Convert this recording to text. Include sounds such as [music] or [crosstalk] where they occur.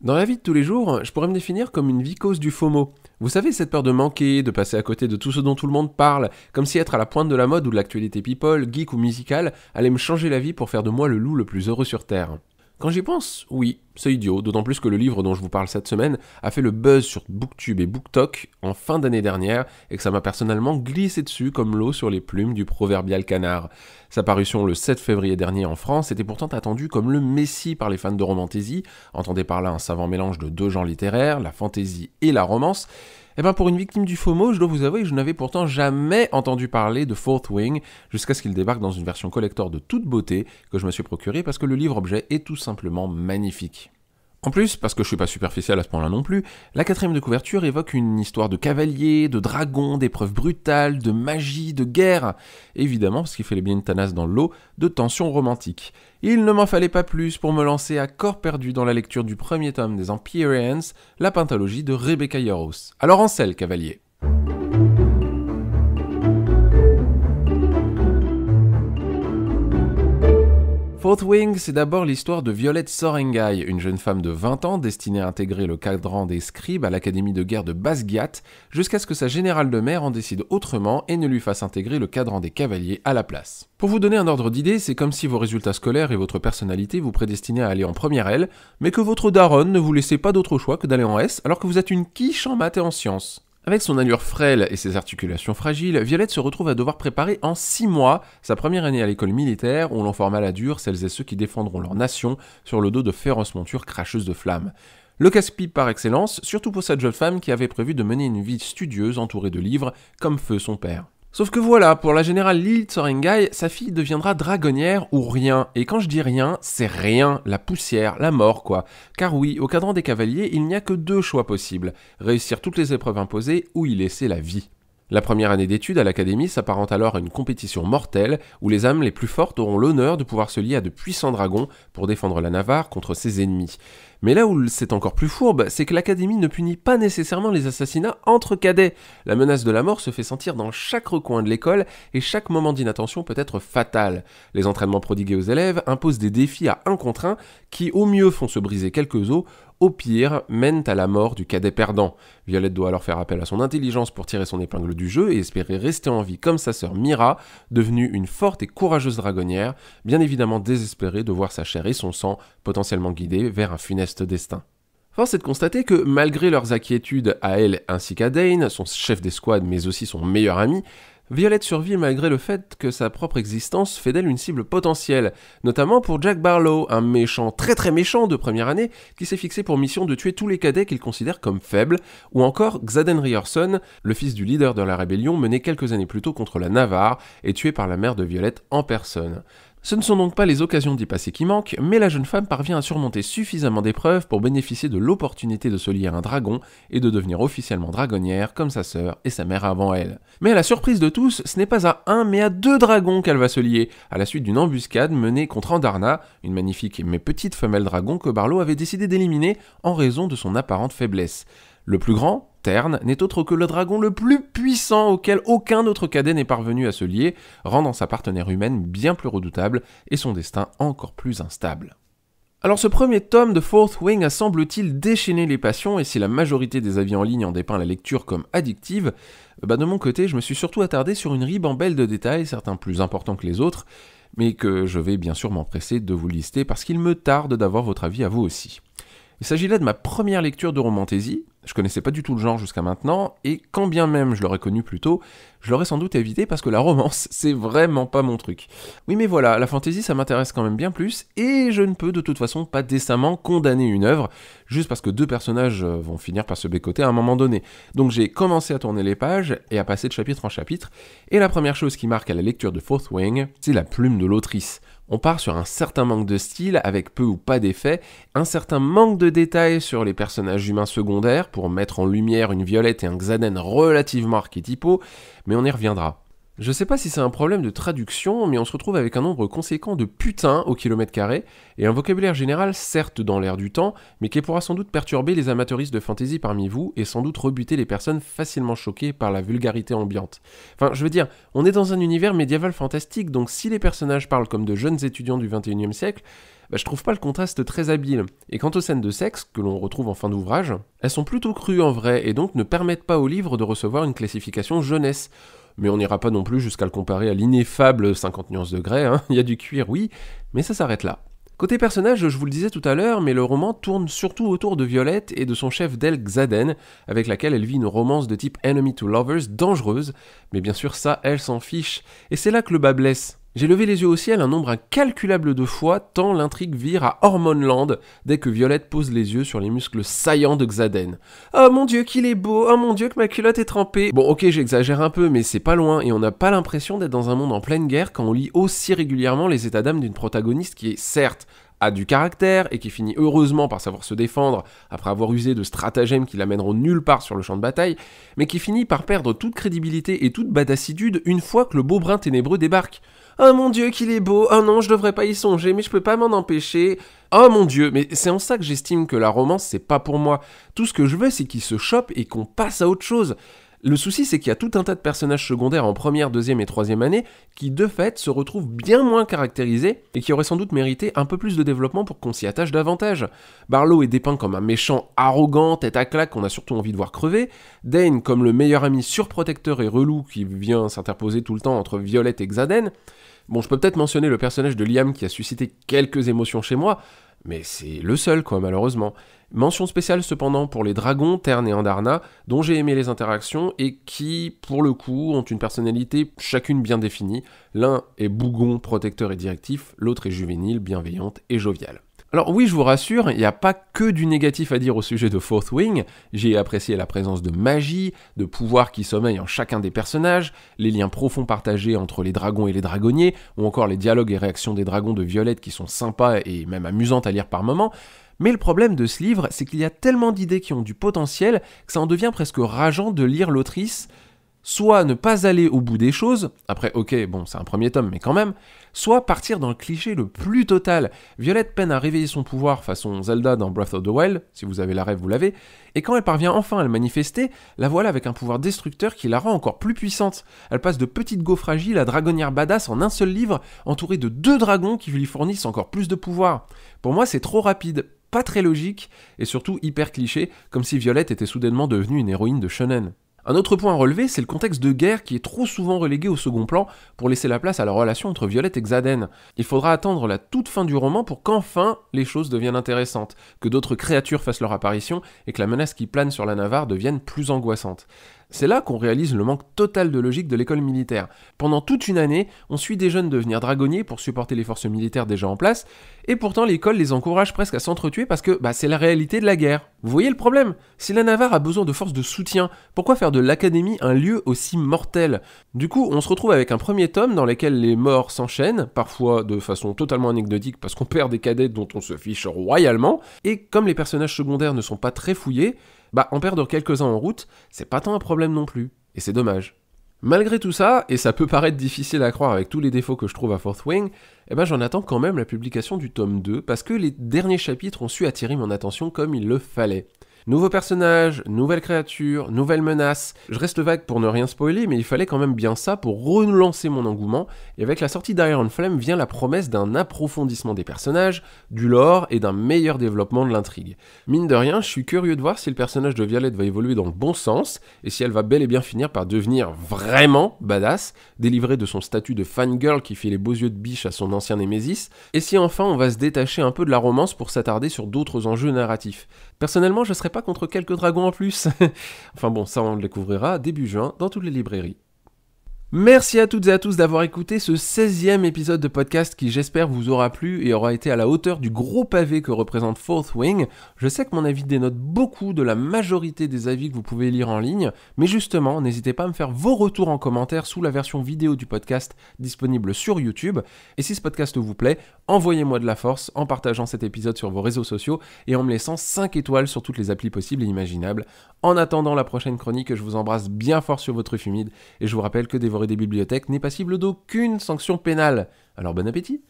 Dans la vie de tous les jours, je pourrais me définir comme une vicose du FOMO. Vous savez, cette peur de manquer, de passer à côté de tout ce dont tout le monde parle, comme si être à la pointe de la mode ou de l'actualité people, geek ou musicale, allait me changer la vie pour faire de moi le loup le plus heureux sur Terre. Quand j'y pense, oui, c'est idiot, d'autant plus que le livre dont je vous parle cette semaine a fait le buzz sur Booktube et BookTok en fin d'année dernière et que ça m'a personnellement glissé dessus comme l'eau sur les plumes du proverbial canard. Sa parution le 7 février dernier en France était pourtant attendue comme le messie par les fans de romantésie, entendez par là un savant mélange de deux genres littéraires, la fantaisie et la romance, eh bien, pour une victime du FOMO, je dois vous avouer que je n'avais pourtant jamais entendu parler de Fourth Wing, jusqu'à ce qu'il débarque dans une version collector de toute beauté que je me suis procurée parce que le livre-objet est tout simplement magnifique. En plus, parce que je suis pas superficiel à ce point-là non plus, la quatrième de couverture évoque une histoire de cavaliers, de dragons, d'épreuves brutales, de magie, de guerre, évidemment parce qu'il les bien une dans l'eau, de tensions romantiques. Il ne m'en fallait pas plus pour me lancer à corps perdu dans la lecture du premier tome des Empyreans, la pentalogie de Rebecca Yoros. Alors en selle, cavalier Wings, c'est d'abord l'histoire de Violette Sorengai, une jeune femme de 20 ans destinée à intégrer le cadran des scribes à l'académie de guerre de Basgiat, jusqu'à ce que sa générale de mer en décide autrement et ne lui fasse intégrer le cadran des cavaliers à la place. Pour vous donner un ordre d'idée, c'est comme si vos résultats scolaires et votre personnalité vous prédestinaient à aller en première L, mais que votre daronne ne vous laissait pas d'autre choix que d'aller en S alors que vous êtes une quiche en maths et en sciences. Avec son allure frêle et ses articulations fragiles, Violette se retrouve à devoir préparer en six mois sa première année à l'école militaire où l'on forme à la dure celles et ceux qui défendront leur nation sur le dos de féroces montures cracheuses de flammes. Le casse-pipe par excellence, surtout pour cette jeune femme qui avait prévu de mener une vie studieuse entourée de livres, comme feu son père. Sauf que voilà, pour la générale Lil Tsorengai, sa fille deviendra dragonnière ou rien. Et quand je dis rien, c'est rien, la poussière, la mort quoi. Car oui, au cadran des cavaliers, il n'y a que deux choix possibles. Réussir toutes les épreuves imposées ou y laisser la vie. La première année d'études à l'académie s'apparente alors à une compétition mortelle où les âmes les plus fortes auront l'honneur de pouvoir se lier à de puissants dragons pour défendre la Navarre contre ses ennemis. Mais là où c'est encore plus fourbe, bah, c'est que l'académie ne punit pas nécessairement les assassinats entre cadets. La menace de la mort se fait sentir dans chaque recoin de l'école et chaque moment d'inattention peut être fatal. Les entraînements prodigués aux élèves imposent des défis à un contre un qui au mieux font se briser quelques os, au pire, mènent à la mort du cadet perdant. Violette doit alors faire appel à son intelligence pour tirer son épingle du jeu et espérer rester en vie comme sa sœur Mira, devenue une forte et courageuse dragonnière, bien évidemment désespérée de voir sa chair et son sang potentiellement guidés vers un funeste destin. Force est de constater que malgré leurs inquiétudes à elle ainsi qu'à Dane, son chef d'escouade mais aussi son meilleur ami, Violette survit malgré le fait que sa propre existence fait d'elle une cible potentielle, notamment pour Jack Barlow, un méchant très très méchant de première année qui s'est fixé pour mission de tuer tous les cadets qu'il considère comme faibles, ou encore Xaden Ryerson, le fils du leader de la rébellion mené quelques années plus tôt contre la Navarre et tué par la mère de Violette en personne. Ce ne sont donc pas les occasions d'y passer qui manquent, mais la jeune femme parvient à surmonter suffisamment d'épreuves pour bénéficier de l'opportunité de se lier à un dragon et de devenir officiellement dragonnière comme sa sœur et sa mère avant elle. Mais à la surprise de tous, ce n'est pas à un mais à deux dragons qu'elle va se lier, à la suite d'une embuscade menée contre Andarna, une magnifique mais petite femelle dragon que Barlow avait décidé d'éliminer en raison de son apparente faiblesse. Le plus grand, terne n'est autre que le dragon le plus puissant auquel aucun autre cadet n'est parvenu à se lier, rendant sa partenaire humaine bien plus redoutable et son destin encore plus instable. Alors ce premier tome de Fourth Wing a semble-t-il déchaîné les passions, et si la majorité des avis en ligne en dépeint la lecture comme addictive, bah de mon côté je me suis surtout attardé sur une ribambelle de détails, certains plus importants que les autres, mais que je vais bien sûr m'empresser de vous lister parce qu'il me tarde d'avoir votre avis à vous aussi. Il s'agit là de ma première lecture de romantésie, je connaissais pas du tout le genre jusqu'à maintenant, et quand bien même je l'aurais connu plus tôt, je l'aurais sans doute évité parce que la romance, [laughs] c'est vraiment pas mon truc. Oui mais voilà, la fantaisie ça m'intéresse quand même bien plus, et je ne peux de toute façon pas décemment condamner une œuvre, juste parce que deux personnages euh, vont finir par se bécoter à un moment donné. Donc j'ai commencé à tourner les pages, et à passer de chapitre en chapitre, et la première chose qui marque à la lecture de Fourth Wing, c'est la plume de l'autrice. On part sur un certain manque de style avec peu ou pas d'effet, un certain manque de détails sur les personnages humains secondaires pour mettre en lumière une Violette et un Xanen relativement archétypaux, mais on y reviendra. Je sais pas si c'est un problème de traduction, mais on se retrouve avec un nombre conséquent de putains au kilomètre carré, et un vocabulaire général certes dans l'air du temps, mais qui pourra sans doute perturber les amateuristes de fantasy parmi vous, et sans doute rebuter les personnes facilement choquées par la vulgarité ambiante. Enfin, je veux dire, on est dans un univers médiéval fantastique, donc si les personnages parlent comme de jeunes étudiants du 21e siècle, bah, je trouve pas le contraste très habile. Et quant aux scènes de sexe, que l'on retrouve en fin d'ouvrage, elles sont plutôt crues en vrai, et donc ne permettent pas au livre de recevoir une classification jeunesse mais on n'ira pas non plus jusqu'à le comparer à l'ineffable 50 nuances de grès, hein. [laughs] il y a du cuir, oui, mais ça s'arrête là. Côté personnage, je vous le disais tout à l'heure, mais le roman tourne surtout autour de Violette et de son chef Del Zaden avec laquelle elle vit une romance de type enemy to lovers dangereuse, mais bien sûr ça, elle s'en fiche, et c'est là que le bas blesse. J'ai levé les yeux au ciel un nombre incalculable de fois, tant l'intrigue vire à Hormonland dès que Violette pose les yeux sur les muscles saillants de Xaden. Oh mon dieu, qu'il est beau, oh mon dieu, que ma culotte est trempée. Bon, ok, j'exagère un peu, mais c'est pas loin, et on n'a pas l'impression d'être dans un monde en pleine guerre quand on lit aussi régulièrement les états d'âme d'une protagoniste qui est certes a du caractère et qui finit heureusement par savoir se défendre après avoir usé de stratagèmes qui l'amèneront nulle part sur le champ de bataille, mais qui finit par perdre toute crédibilité et toute badassitude une fois que le beau brin ténébreux débarque. Oh mon dieu qu'il est beau, oh non je devrais pas y songer mais je peux pas m'en empêcher. Oh mon dieu, mais c'est en ça que j'estime que la romance c'est pas pour moi. Tout ce que je veux c'est qu'il se chope et qu'on passe à autre chose. Le souci, c'est qu'il y a tout un tas de personnages secondaires en première, deuxième et troisième année qui, de fait, se retrouvent bien moins caractérisés et qui auraient sans doute mérité un peu plus de développement pour qu'on s'y attache davantage. Barlow est dépeint comme un méchant arrogant, tête à claque qu'on a surtout envie de voir crever, Dane comme le meilleur ami surprotecteur et relou qui vient s'interposer tout le temps entre Violette et Xaden. Bon, je peux peut-être mentionner le personnage de Liam qui a suscité quelques émotions chez moi, mais c'est le seul, quoi, malheureusement. Mention spéciale cependant pour les dragons, Terne et Andarna, dont j'ai aimé les interactions et qui, pour le coup, ont une personnalité chacune bien définie. L'un est bougon, protecteur et directif, l'autre est juvénile, bienveillante et joviale. Alors oui, je vous rassure, il n'y a pas que du négatif à dire au sujet de Fourth Wing, j'ai apprécié la présence de magie, de pouvoir qui sommeille en chacun des personnages, les liens profonds partagés entre les dragons et les dragonniers, ou encore les dialogues et réactions des dragons de Violette qui sont sympas et même amusantes à lire par moments, mais le problème de ce livre, c'est qu'il y a tellement d'idées qui ont du potentiel que ça en devient presque rageant de lire l'autrice soit ne pas aller au bout des choses, après ok, bon c'est un premier tome mais quand même, soit partir dans le cliché le plus total. Violette peine à réveiller son pouvoir façon Zelda dans Breath of the Wild, si vous avez la rêve vous l'avez, et quand elle parvient enfin à le manifester, la voilà avec un pouvoir destructeur qui la rend encore plus puissante. Elle passe de petite go fragile à dragonnière badass en un seul livre, entourée de deux dragons qui lui fournissent encore plus de pouvoir. Pour moi c'est trop rapide, pas très logique, et surtout hyper cliché, comme si Violette était soudainement devenue une héroïne de shonen. Un autre point à relever, c'est le contexte de guerre qui est trop souvent relégué au second plan pour laisser la place à la relation entre Violette et Xaden. Il faudra attendre la toute fin du roman pour qu'enfin les choses deviennent intéressantes, que d'autres créatures fassent leur apparition et que la menace qui plane sur la Navarre devienne plus angoissante. C'est là qu'on réalise le manque total de logique de l'école militaire. Pendant toute une année, on suit des jeunes devenir dragonniers pour supporter les forces militaires déjà en place, et pourtant l'école les encourage presque à s'entretuer parce que bah, c'est la réalité de la guerre. Vous voyez le problème Si la Navarre a besoin de forces de soutien, pourquoi faire de l'académie un lieu aussi mortel Du coup, on se retrouve avec un premier tome dans lequel les morts s'enchaînent, parfois de façon totalement anecdotique parce qu'on perd des cadets dont on se fiche royalement, et comme les personnages secondaires ne sont pas très fouillés, bah en perdre quelques-uns en route, c'est pas tant un problème non plus, et c'est dommage. Malgré tout ça, et ça peut paraître difficile à croire avec tous les défauts que je trouve à Fourth Wing, eh ben j'en attends quand même la publication du tome 2 parce que les derniers chapitres ont su attirer mon attention comme il le fallait. Nouveaux personnages, nouvelles créatures, nouvelles menaces. Je reste vague pour ne rien spoiler, mais il fallait quand même bien ça pour relancer mon engouement, et avec la sortie d'Iron Flame vient la promesse d'un approfondissement des personnages, du lore et d'un meilleur développement de l'intrigue. Mine de rien, je suis curieux de voir si le personnage de Violette va évoluer dans le bon sens, et si elle va bel et bien finir par devenir vraiment badass, délivrée de son statut de fangirl qui fait les beaux yeux de biche à son ancien Nemesis, et si enfin on va se détacher un peu de la romance pour s'attarder sur d'autres enjeux narratifs. Personnellement, je serais pas contre quelques dragons en plus [laughs] Enfin bon, ça on le découvrira début juin dans toutes les librairies. Merci à toutes et à tous d'avoir écouté ce 16e épisode de podcast qui j'espère vous aura plu et aura été à la hauteur du gros pavé que représente Fourth Wing. Je sais que mon avis dénote beaucoup de la majorité des avis que vous pouvez lire en ligne, mais justement, n'hésitez pas à me faire vos retours en commentaire sous la version vidéo du podcast disponible sur YouTube. Et si ce podcast vous plaît, envoyez-moi de la force en partageant cet épisode sur vos réseaux sociaux et en me laissant 5 étoiles sur toutes les applis possibles et imaginables. En attendant la prochaine chronique, je vous embrasse bien fort sur votre fumide et je vous rappelle que des des bibliothèques n'est passible d'aucune sanction pénale. Alors bon appétit